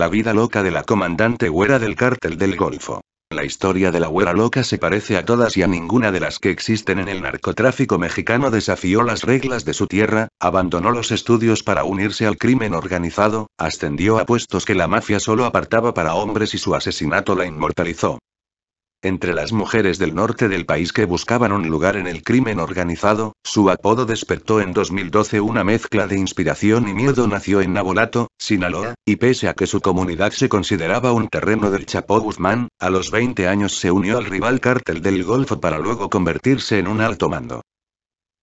La vida loca de la comandante Huera del cártel del Golfo. La historia de la Huera loca se parece a todas y a ninguna de las que existen en el narcotráfico mexicano. Desafió las reglas de su tierra, abandonó los estudios para unirse al crimen organizado, ascendió a puestos que la mafia solo apartaba para hombres y su asesinato la inmortalizó. Entre las mujeres del norte del país que buscaban un lugar en el crimen organizado, su apodo despertó en 2012 una mezcla de inspiración y miedo. Nació en Nabolato, Sinaloa, y pese a que su comunidad se consideraba un terreno del Chapo Guzmán, a los 20 años se unió al rival cártel del Golfo para luego convertirse en un alto mando.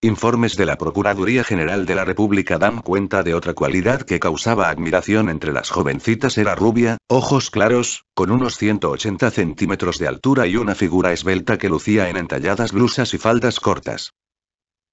Informes de la Procuraduría General de la República dan cuenta de otra cualidad que causaba admiración entre las jovencitas era rubia, ojos claros, con unos 180 centímetros de altura y una figura esbelta que lucía en entalladas blusas y faldas cortas.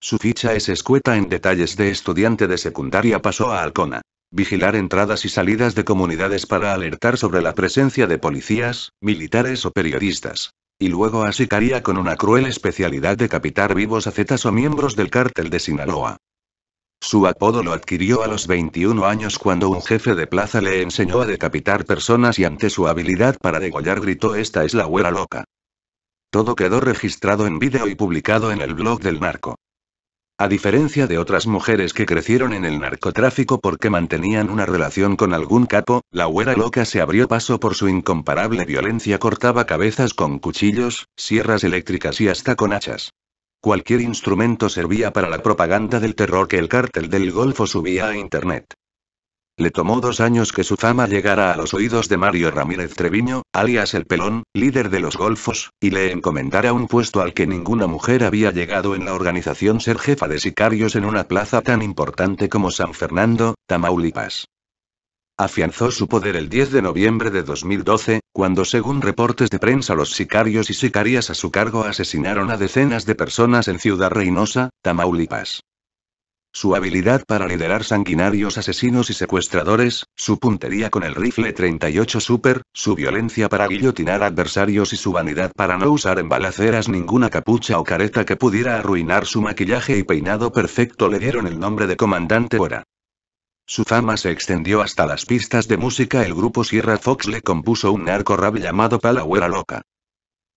Su ficha es escueta en detalles de estudiante de secundaria pasó a Alcona. Vigilar entradas y salidas de comunidades para alertar sobre la presencia de policías, militares o periodistas. Y luego asicaría con una cruel especialidad de decapitar vivos a zetas o miembros del cártel de Sinaloa. Su apodo lo adquirió a los 21 años cuando un jefe de plaza le enseñó a decapitar personas y ante su habilidad para degollar gritó esta es la huera loca. Todo quedó registrado en vídeo y publicado en el blog del Marco. A diferencia de otras mujeres que crecieron en el narcotráfico porque mantenían una relación con algún capo, la huera loca se abrió paso por su incomparable violencia. Cortaba cabezas con cuchillos, sierras eléctricas y hasta con hachas. Cualquier instrumento servía para la propaganda del terror que el cártel del Golfo subía a Internet. Le tomó dos años que su fama llegara a los oídos de Mario Ramírez Treviño, alias El Pelón, líder de los Golfos, y le encomendara un puesto al que ninguna mujer había llegado en la organización ser jefa de sicarios en una plaza tan importante como San Fernando, Tamaulipas. Afianzó su poder el 10 de noviembre de 2012, cuando según reportes de prensa los sicarios y sicarias a su cargo asesinaron a decenas de personas en Ciudad Reynosa, Tamaulipas su habilidad para liderar sanguinarios asesinos y secuestradores, su puntería con el rifle 38 Super, su violencia para guillotinar adversarios y su vanidad para no usar en balaceras ninguna capucha o careta que pudiera arruinar su maquillaje y peinado perfecto le dieron el nombre de Comandante Huera Su fama se extendió hasta las pistas de música. El grupo Sierra Fox le compuso un narco rap llamado Palauera Loca.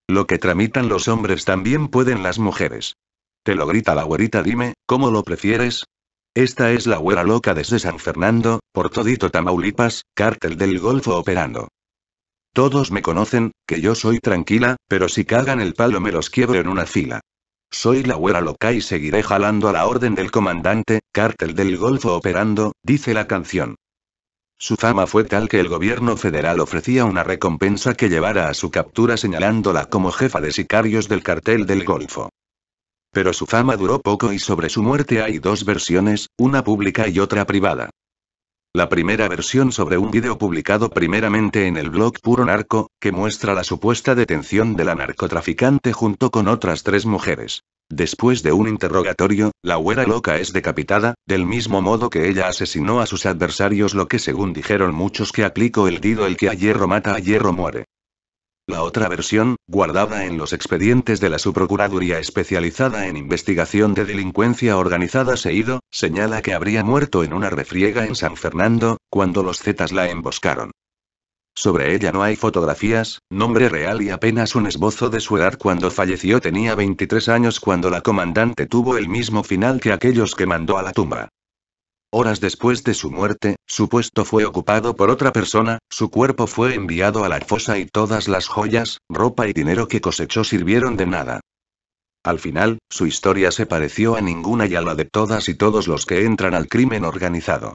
Lo que tramitan los hombres también pueden las mujeres. Te lo grita la güerita, dime, ¿cómo lo prefieres? Esta es la güera loca desde San Fernando, por todito Tamaulipas, cártel del Golfo operando. Todos me conocen, que yo soy tranquila, pero si cagan el palo me los quiebro en una fila. Soy la güera loca y seguiré jalando a la orden del comandante, cártel del Golfo operando, dice la canción. Su fama fue tal que el gobierno federal ofrecía una recompensa que llevara a su captura señalándola como jefa de sicarios del cartel del Golfo. Pero su fama duró poco y sobre su muerte hay dos versiones, una pública y otra privada. La primera versión sobre un vídeo publicado primeramente en el blog Puro Narco, que muestra la supuesta detención de la narcotraficante junto con otras tres mujeres. Después de un interrogatorio, la huera loca es decapitada, del mismo modo que ella asesinó a sus adversarios lo que según dijeron muchos que aplicó el dido el que a hierro mata a hierro muere. La otra versión, guardada en los expedientes de la Subprocuraduría especializada en investigación de delincuencia organizada Seido, señala que habría muerto en una refriega en San Fernando, cuando los Zetas la emboscaron. Sobre ella no hay fotografías, nombre real y apenas un esbozo de su edad cuando falleció tenía 23 años cuando la comandante tuvo el mismo final que aquellos que mandó a la tumba. Horas después de su muerte, su puesto fue ocupado por otra persona, su cuerpo fue enviado a la fosa y todas las joyas, ropa y dinero que cosechó sirvieron de nada. Al final, su historia se pareció a ninguna y a la de todas y todos los que entran al crimen organizado.